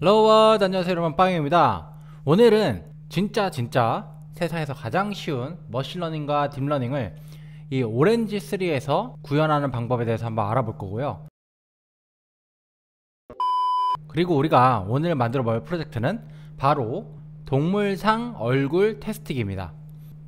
러워 안녕하세요 여러분 빵입니다 오늘은 진짜 진짜 세상에서 가장 쉬운 머신러닝과 딥러닝을 이 오렌지3에서 구현하는 방법에 대해서 한번 알아볼 거고요 그리고 우리가 오늘 만들어 볼 프로젝트는 바로 동물상 얼굴 테스트기입니다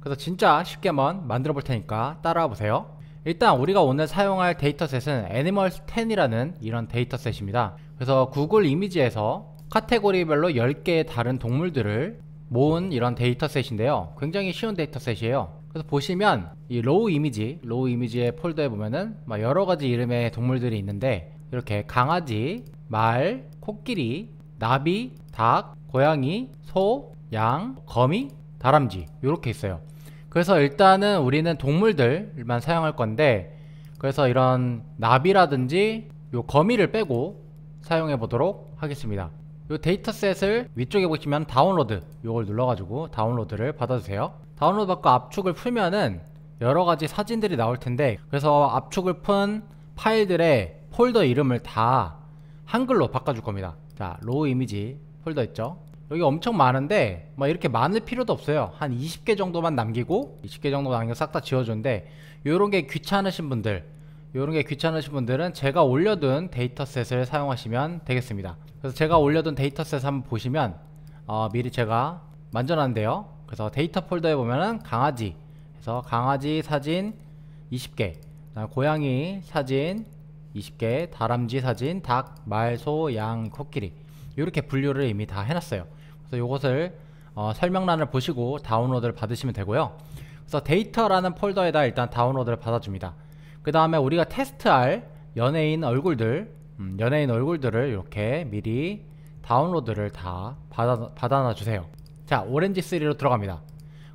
그래서 진짜 쉽게 한번 만들어 볼 테니까 따라와 보세요 일단 우리가 오늘 사용할 데이터셋은 애니멀스 10이라는 이런 데이터셋입니다 그래서 구글 이미지에서 카테고리별로 10개의 다른 동물들을 모은 이런 데이터셋인데요 굉장히 쉬운 데이터셋이에요 그래서 보시면 이 로우 이미지 로우 이미지의 폴더에 보면은 막 여러가지 이름의 동물들이 있는데 이렇게 강아지, 말, 코끼리, 나비, 닭, 고양이, 소, 양, 거미, 다람쥐 이렇게 있어요 그래서 일단은 우리는 동물들만 사용할 건데 그래서 이런 나비라든지 요 거미를 빼고 사용해 보도록 하겠습니다 이 데이터셋을 위쪽에 보시면 다운로드 요걸 눌러가지고 다운로드를 받아주세요 다운로드 받고 압축을 풀면은 여러가지 사진들이 나올 텐데 그래서 압축을 푼 파일들의 폴더 이름을 다 한글로 바꿔줄 겁니다 자 로우 이미지 폴더 있죠 여기 엄청 많은데 뭐 이렇게 많을 필요도 없어요 한 20개 정도만 남기고 20개 정도 남겨 싹다 지워주는데 요런게 귀찮으신 분들 요런게 귀찮으신 분들은 제가 올려둔 데이터셋을 사용하시면 되겠습니다 그래서 제가 올려둔 데이터셋 한번 보시면 어, 미리 제가 만져놨는데요 그래서 데이터 폴더에 보면은 강아지 그래서 강아지 사진 20개 고양이 사진 20개 다람쥐 사진 닭, 말, 소, 양, 코끼리 이렇게 분류를 이미 다 해놨어요 그래서 이것을 어, 설명란을 보시고 다운로드를 받으시면 되고요 그래서 데이터라는 폴더에다 일단 다운로드를 받아줍니다 그 다음에 우리가 테스트할 연예인 얼굴들 음, 연예인 얼굴들을 이렇게 미리 다운로드를 다 받아, 받아놔 주세요 자 오렌지3로 들어갑니다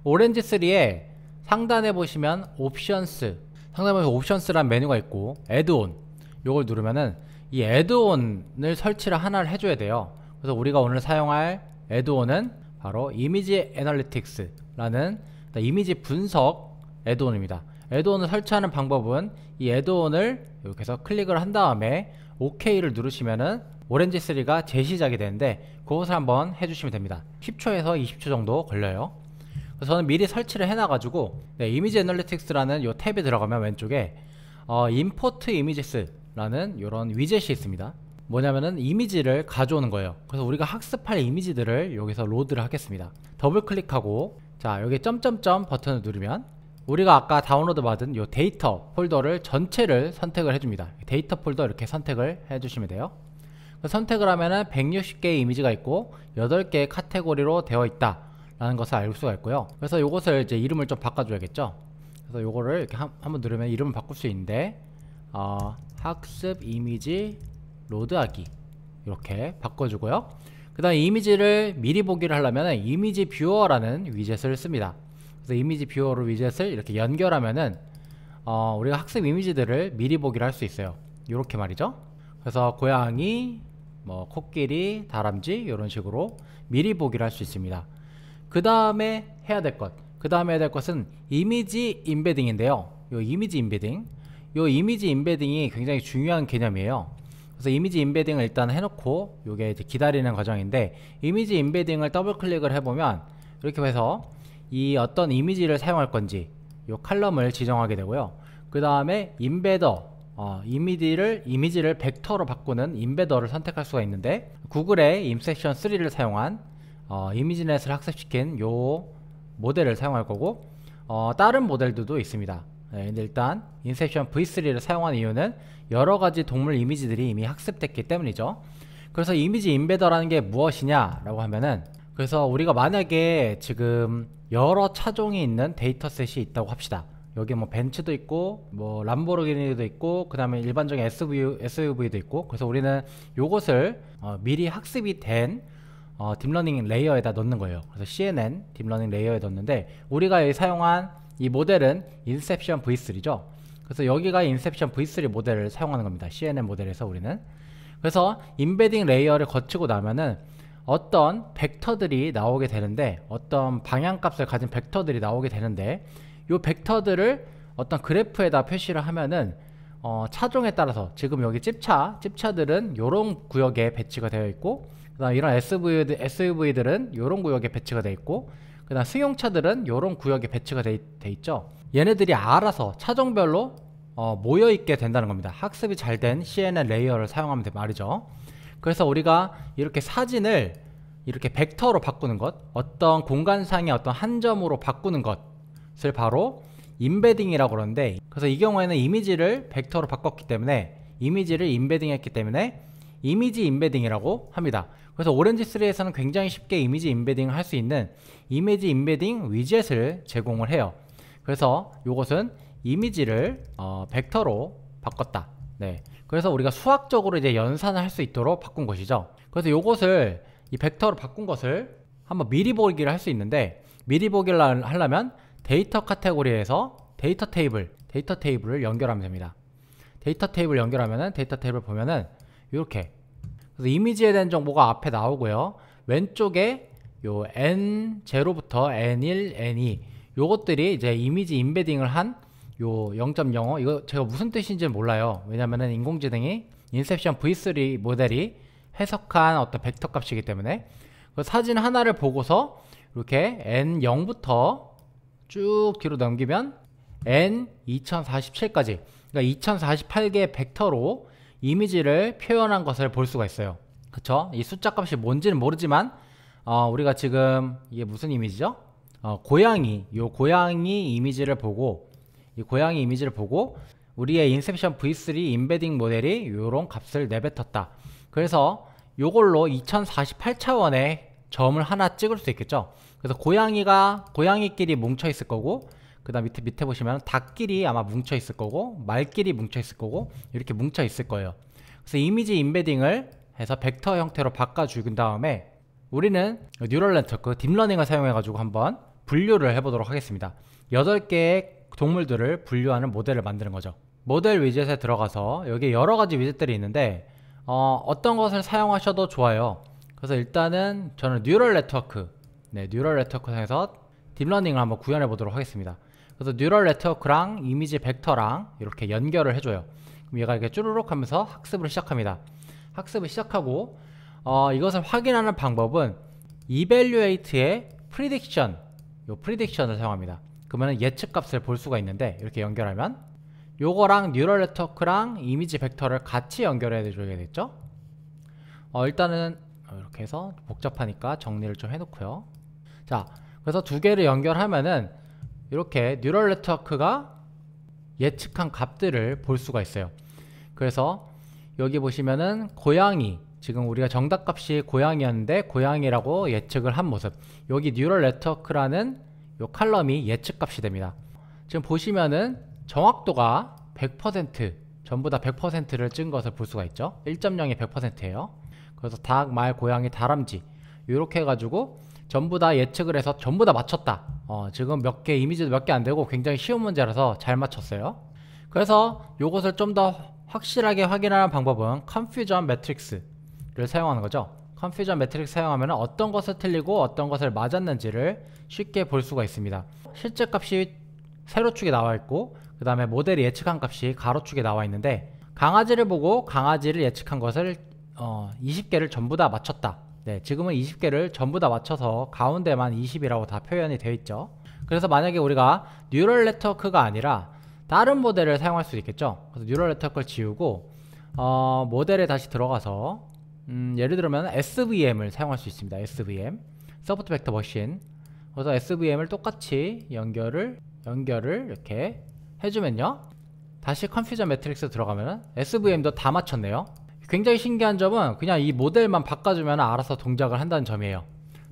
오렌지3에 상단에 보시면 옵션스 상단에 보시면 옵션스란 메뉴가 있고 애드온 요걸 누르면은 이 애드온을 설치를 하나를 해줘야 돼요 그래서 우리가 오늘 사용할 애드온은 바로 이미지 애널리틱스라는 이미지 분석 애드온입니다 애드온을 설치하는 방법은 이 애드온을 이렇게 해서 클릭을 한 다음에 OK를 누르시면은 오렌지 3가 재시작이 되는데 그것을 한번 해주시면 됩니다 10초에서 20초 정도 걸려요 그래서 저는 미리 설치를 해놔가지고 네, 이미지 애널리틱스라는 요 탭에 들어가면 왼쪽에 어, import images 라는 요런 위젯이 있습니다 뭐냐면은 이미지를 가져오는 거예요 그래서 우리가 학습할 이미지들을 여기서 로드를 하겠습니다 더블 클릭하고 자 여기 점점점 버튼을 누르면 우리가 아까 다운로드 받은 이 데이터 폴더를 전체를 선택을 해줍니다 데이터 폴더 이렇게 선택을 해주시면 돼요 그 선택을 하면은 160개의 이미지가 있고 8개의 카테고리로 되어 있다 라는 것을 알 수가 있고요 그래서 이것을 이제 이름을 좀 바꿔줘야겠죠 그래서 이거를 이렇게 한, 번 누르면 이름을 바꿀 수 있는데 어, 학습 이미지 로드하기 이렇게 바꿔주고요 그 다음 이미지를 미리 보기를 하려면 이미지 뷰어라는 위젯을 씁니다 그래서 이미지 뷰어로 위젯을 이렇게 연결하면은 어, 우리가 학습 이미지들을 미리 보기를 할 수 있어요 이렇게 말이죠 그래서 고양이 뭐 코끼리 다람쥐 이런 식으로 미리 보기를 할 수 있습니다 그 다음에 해야 될것그 다음에 해야 될 것은 이미지 인베딩인데요 요 이미지 인베딩 요 이미지 인베딩이 굉장히 중요한 개념이에요 그래서 이미지 인베딩을 일단 해놓고 요게 이제 기다리는 과정인데 이미지 인베딩을 더블 클릭을 해보면 이렇게 해서 이 어떤 이미지를 사용할 건지 이 칼럼을 지정하게 되고요. 그 다음에 인베더 어, 이미지를 이미지를 벡터로 바꾸는 인베더를 선택할 수가 있는데 구글의 임섹션 3를 사용한 어, 이미지넷을 학습시킨 요 모델을 사용할 거고 어, 다른 모델들도 있습니다. 네, 일단 인셉션 V3를 사용한 이유는 여러 가지 동물 이미지들이 이미 학습됐기 때문이죠. 그래서 이미지 인베더라는 게 무엇이냐라고 하면은 그래서 우리가 만약에 지금 여러 차종이 있는 데이터셋이 있다고 합시다. 여기 뭐 벤츠도 있고 뭐 람보르기니도 있고 그 다음에 일반적인 SUV, SUV도 있고 그래서 우리는 요것을 어, 미리 학습이 된 어, 딥러닝 레이어에다 넣는 거예요 그래서 CNN 딥러닝 레이어에 넣는데 우리가 여기 사용한 이 모델은 인셉션 V3죠 그래서 여기가 인셉션 V3 모델을 사용하는 겁니다 CNN 모델에서 우리는 그래서 인베딩 레이어를 거치고 나면은 어떤 벡터들이 나오게 되는데 어떤 방향값을 가진 벡터들이 나오게 되는데 이 벡터들을 어떤 그래프에다 표시를 하면은 어, 차종에 따라서 지금 여기 집차집차들은이런 구역에 배치가 되어 있고 그다음 이런 SUV, SUV들은 이런 구역에 배치가 되어 있고 그다음 승용차들은 이런 구역에 배치가 되어 있죠 얘네들이 알아서 차종별로 어, 모여 있게 된다는 겁니다 학습이 잘 된 CNN 레이어를 사용하면 돼 말이죠 그래서 우리가 이렇게 사진을 이렇게 벡터로 바꾸는 것 어떤 공간상의 어떤 한 점으로 바꾸는 것을 바로 인베딩이라고 그러는데 그래서 이 경우에는 이미지를 벡터로 바꿨기 때문에 이미지를 인베딩 했기 때문에 이미지 인베딩이라고 합니다 그래서 오렌지3에서는 굉장히 쉽게 이미지 인베딩을 할 수 있는 이미지 인베딩 위젯을 제공을 해요 그래서 이것은 이미지를 어, 벡터로 바꿨다 네. 그래서 우리가 수학적으로 이제 연산을 할 수 있도록 바꾼 것이죠. 그래서 요것을 이 벡터로 바꾼 것을 한번 미리 보기를 할 수 있는데 미리 보기를 하려면 데이터 카테고리에서 데이터 테이블, 데이터 테이블을 연결하면 됩니다. 데이터 테이블 연결하면은 데이터 테이블 보면은 이렇게 그래서 이미지에 대한 정보가 앞에 나오고요. 왼쪽에 요 n0부터 n1, n2 요것들이 이제 이미지 임베딩을한 요0.05 이거 제가 무슨 뜻인지 몰라요 왜냐면은 인공지능이 인셉션 V3 모델이 해석한 어떤 벡터 값이기 때문에 그 사진 하나를 보고서 이렇게 N0부터 쭉 뒤로 넘기면 N2047까지 그러니까 2048개의 벡터로 이미지를 표현한 것을 볼 수가 있어요 그쵸? 이 숫자 값이 뭔지는 모르지만 어, 우리가 지금 이게 무슨 이미지죠? 어, 고양이, 요 고양이 이미지를 보고 이 고양이 이미지를 보고 우리의 인셉션 V3 인베딩 모델이 요런 값을 내뱉었다. 그래서 요걸로 2048차원의 점을 하나 찍을 수 있겠죠. 그래서 고양이가 고양이끼리 뭉쳐 있을 거고 그 다음 밑에 밑에 보시면 닭끼리 아마 뭉쳐 있을 거고 말끼리 뭉쳐 있을 거고 이렇게 뭉쳐 있을 거예요. 그래서 이미지 인베딩을 해서 벡터 형태로 바꿔 죽은 다음에 우리는 뉴럴 네트워 딥러닝을 사용해 가지고 한번 분류를 해보도록 하겠습니다. 8개의 동물들을 분류하는 모델을 만드는 거죠. 모델 위젯에 들어가서 여기 여러 가지 위젯들이 있는데 어, 어떤 것을 사용하셔도 좋아요. 그래서 일단은 저는 뉴럴 네트워크 네, 뉴럴 네트워크 상에서 딥러닝을 한번 구현해 보도록 하겠습니다. 그래서 뉴럴 네트워크랑 이미지 벡터랑 이렇게 연결을 해줘요. 그럼 얘가 이렇게 쭈르룩 하면서 학습을 시작합니다. 학습을 시작하고 어, 이것을 확인하는 방법은 이벨류에이트의 프리딕션 요 프리딕션을 사용합니다. 그러면 예측값을 볼 수가 있는데 이렇게 연결하면 요거랑 뉴럴 네트워크랑 이미지 벡터를 같이 연결해 줘야겠죠 어, 일단은 이렇게 해서 복잡하니까 정리를 좀 해놓고요 자 그래서 두 개를 연결하면은 이렇게 뉴럴 네트워크가 예측한 값들을 볼 수가 있어요 그래서 여기 보시면은 고양이 지금 우리가 정답값이 고양이였는데 고양이라고 예측을 한 모습 여기 뉴럴 네트워크라는 요 칼럼이 예측값이 됩니다. 지금 보시면은 정확도가 100% 전부 다 100%를 찍은 것을 볼 수가 있죠. 1.0이 100%예요. 그래서 닭, 말, 고양이, 다람쥐 이렇게 해가지고 전부 다 예측을 해서 전부 다 맞췄다. 어, 지금 몇 개 이미지도 몇 개 안 되고 굉장히 쉬운 문제라서 잘 맞췄어요. 그래서 이것을 좀 더 확실하게 확인하는 방법은 컴퓨전 매트릭스를 사용하는 거죠. 컴퓨전 매트릭 사용하면 어떤 것을 틀리고 어떤 것을 맞았는지를 쉽게 볼 수가 있습니다 실제 값이 세로축에 나와 있고 그 다음에 모델이 예측한 값이 가로축에 나와 있는데 강아지를 보고 강아지를 예측한 것을 어, 20개를 전부 다 맞췄다 네, 지금은 20개를 전부 다 맞춰서 가운데만 20이라고 다 표현이 되어 있죠 그래서 만약에 우리가 뉴럴 네트워크가 아니라 다른 모델을 사용할 수 있겠죠 그래서 뉴럴 네트워크를 지우고 어, 모델에 다시 들어가서 음, 예를 들면 SVM을 사용할 수 있습니다. SVM 서포트 벡터 머신 그래서 SVM을 똑같이 연결을 연결을 이렇게 해주면요 다시 컴퓨전 매트릭스 들어가면 SVM도 다 맞췄네요 굉장히 신기한 점은 그냥 이 모델만 바꿔주면 알아서 동작을 한다는 점이에요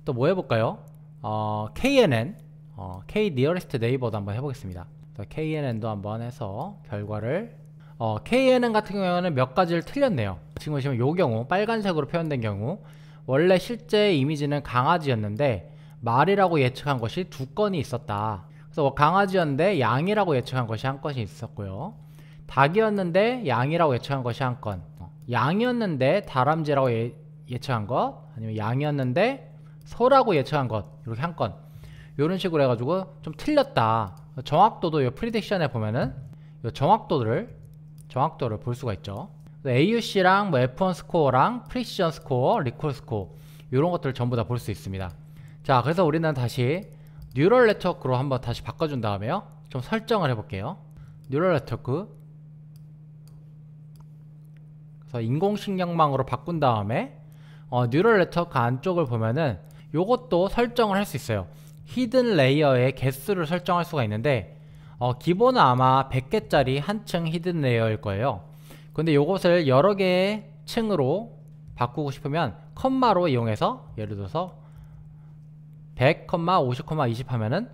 또 뭐 해볼까요? 어, KNN 어, K nearest neighbor도 한번 해보겠습니다 KNN도 한번 해서 결과를 어, KNN 같은 경우에는 몇 가지를 틀렸네요 지금 보시면 이 경우 빨간색으로 표현된 경우 원래 실제 이미지는 강아지였는데 말이라고 예측한 것이 두 건이 있었다 그래서 뭐 강아지였는데 양이라고 예측한 것이 한 건이 있었고요 닭이었는데 양이라고 예측한 것이 한건 어, 양이었는데 다람쥐라고 예, 예측한 것 아니면 양이었는데 소라고 예측한 것 이렇게 한 건 이런 식으로 해가지고 좀 틀렸다 정확도도 이 프리딕션에 보면은 이 정확도를 정확도를 볼 수가 있죠. AUC랑 뭐 F1 스코어랑 프리시전 스코어, 리콜 스코어 이런 것들을 전부 다 볼 수 있습니다. 자, 그래서 우리는 다시 뉴럴 네트워크로 한번 다시 바꿔준 다음에요. 좀 설정을 해볼게요. 뉴럴 네트워크 그래서 인공식량망으로 바꾼 다음에 어, 뉴럴 네트워크 안쪽을 보면은 요것도 설정을 할 수 있어요. 히든 레이어의 개수를 설정할 수가 있는데 어, 기본은 아마 100개짜리 한 층 히든 레이어일 거예요 근데 이것을 여러 개의 층으로 바꾸고 싶으면 컴마로 이용해서 예를 들어서 100, 50, 20 하면은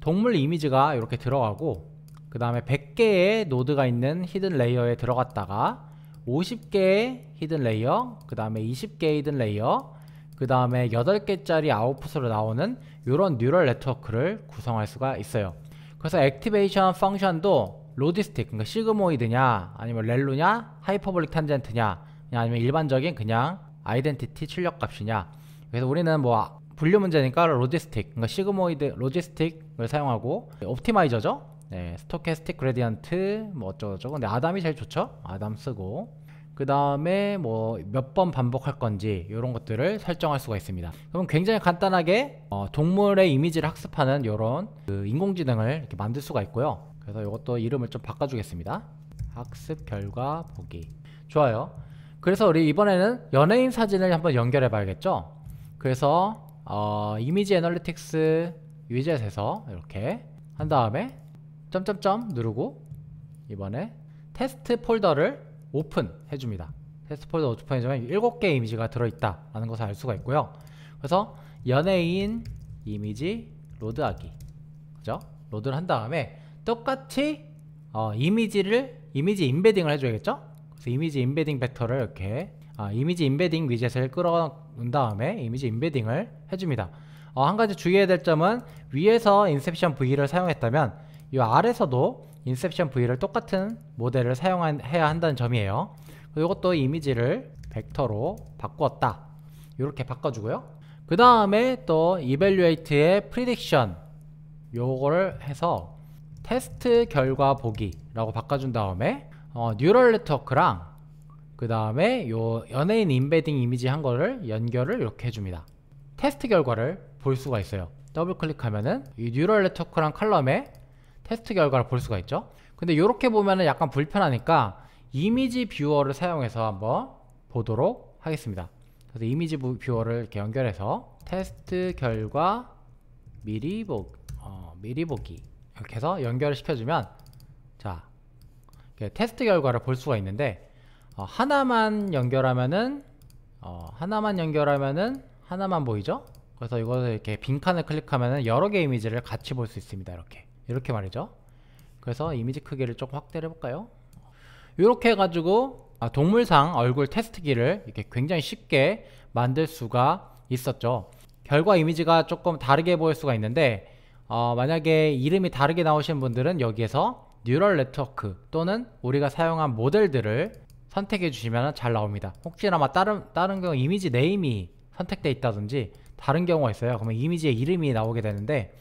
동물 이미지가 이렇게 들어가고 그 다음에 100개의 노드가 있는 히든 레이어에 들어갔다가 50개의 히든 레이어 그 다음에 20개의 히든 레이어 그 다음에 8개짜리 아웃풋으로 나오는 이런 뉴럴 네트워크를 구성할 수가 있어요 그래서 액티베이션 펑션도 로지스틱 그러니까 시그모이드냐 아니면 렐루냐 하이퍼볼릭 탄젠트냐 아니면 일반적인 그냥 아이덴티티 출력 값이냐 그래서 우리는 뭐 분류 문제니까 로지스틱 그러니까 시그모이드 로지스틱을 사용하고 옵티마이저죠 네, 스토캐스틱 그레디언트 뭐 어쩌고저쩌고 근데 아담이 제일 좋죠 아담 쓰고 그 다음에 뭐 몇 번 반복할 건지 이런 것들을 설정할 수가 있습니다 그럼 굉장히 간단하게 어, 동물의 이미지를 학습하는 이런 그 인공지능을 이렇게 만들 수가 있고요 그래서 이것도 이름을 좀 바꿔주겠습니다 학습 결과 보기 좋아요 그래서 우리 이번에는 연예인 사진을 한번 연결해 봐야겠죠 그래서 어, 이미지 애널리틱스 위젯에서 이렇게 한 다음에 점점점 누르고 이번에 테스트 폴더를 오픈 해줍니다. 테스트 폴더 노트판에 면 7개 이미지가 들어있다라는 것을 알 수가 있고요. 그래서 연예인 이미지 로드하기 그죠? 로드를 한 다음에 똑같이 어, 이미지를 이미지 인베딩을 해줘야겠죠? 그래서 이미지 인베딩 벡터를 이렇게 아, 이미지 인베딩 위젯을 끌어온 다음에 이미지 인베딩을 해줍니다. 어, 한 가지 주의해야 될 점은 위에서 인셉션 V를 사용했다면 이 아래서도 인셉션 V를 똑같은 모델을 사용해야 한다는 점이에요 이것도 이미지를 벡터로 바꾸었다 이렇게 바꿔주고요 그 다음에 또 이벨류에이트의 p r e d i 프리딕션 요거를 해서 테스트 결과 보기 라고 바꿔준 다음에 어, 뉴럴 네트워크랑 그 다음에 요 연예인 인베딩 이미지 한 거를 연결을 이렇게 해줍니다 테스트 결과를 볼 수가 있어요 더블 클릭하면은 이 뉴럴 네트워크랑 칼럼에 테스트 결과를 볼 수가 있죠 근데 이렇게 보면 약간 불편하니까 이미지 뷰어를 사용해서 한번 보도록 하겠습니다 그래서 이미지 뷰어를 이렇게 연결해서 테스트 결과 미리 보 어, 미리 보기 이렇게 해서 연결을 시켜주면 자 테스트 결과를 볼 수가 있는데 어, 하나만 연결하면은 어, 하나만 연결하면은 하나만 보이죠? 그래서 이것을 이렇게 빈칸을 클릭하면은 여러 개의 이미지를 같이 볼 수 있습니다. 이렇게 이렇게 말이죠 그래서 이미지 크기를 조금 확대를 해볼까요 이렇게 해가지고 아, 동물상 얼굴 테스트기를 이렇게 굉장히 쉽게 만들 수가 있었죠 결과 이미지가 조금 다르게 보일 수가 있는데 어, 만약에 이름이 다르게 나오신 분들은 여기에서 뉴럴 네트워크 또는 우리가 사용한 모델들을 선택해 주시면 잘 나옵니다 혹시나마 다른 다른 경우 이미지 네임이 선택되어 있다든지 다른 경우가 있어요 그러면 이미지의 이름이 나오게 되는데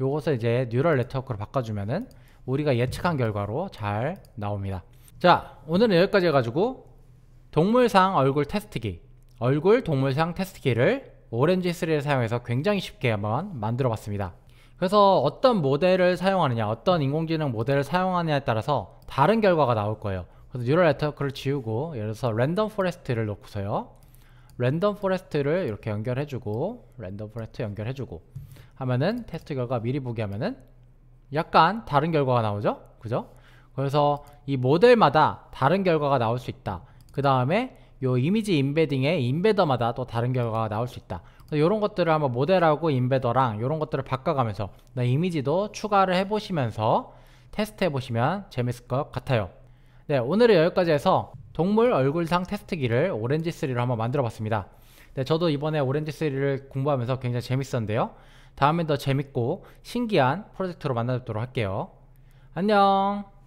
요것을 이제 뉴럴 네트워크로 바꿔주면은 우리가 예측한 결과로 잘 나옵니다. 자 오늘은 여기까지 해가지고 동물상 얼굴 테스트기 얼굴 동물상 테스트기를 오렌지3를 사용해서 굉장히 쉽게 한번 만들어 봤습니다. 그래서 어떤 모델을 사용하느냐 어떤 인공지능 모델을 사용하느냐에 따라서 다른 결과가 나올 거예요. 그래서 뉴럴 네트워크를 지우고 예를 들어서 랜덤 포레스트를 놓고서요. 랜덤 포레스트를 이렇게 연결해주고 랜덤 포레스트 연결해주고 하면은 테스트 결과 미리 보기 하면은 약간 다른 결과가 나오죠 그죠 그래서 이 모델마다 다른 결과가 나올 수 있다 그 다음에 요 이미지 인베딩의 인베더마다 또 다른 결과가 나올 수 있다 이런 것들을 한번 모델하고 인베더랑 이런 것들을 바꿔가면서 나 이미지도 추가를 해보시면서 테스트 해보시면 재밌을 것 같아요 네 오늘은 여기까지 해서 동물 얼굴상 테스트기를 오렌지3로 한번 만들어 봤습니다 네 저도 이번에 오렌지3를 공부하면서 굉장히 재밌었는데요 다음에 더 재밌고 신기한 프로젝트로 만나뵙도록 할게요. 안녕!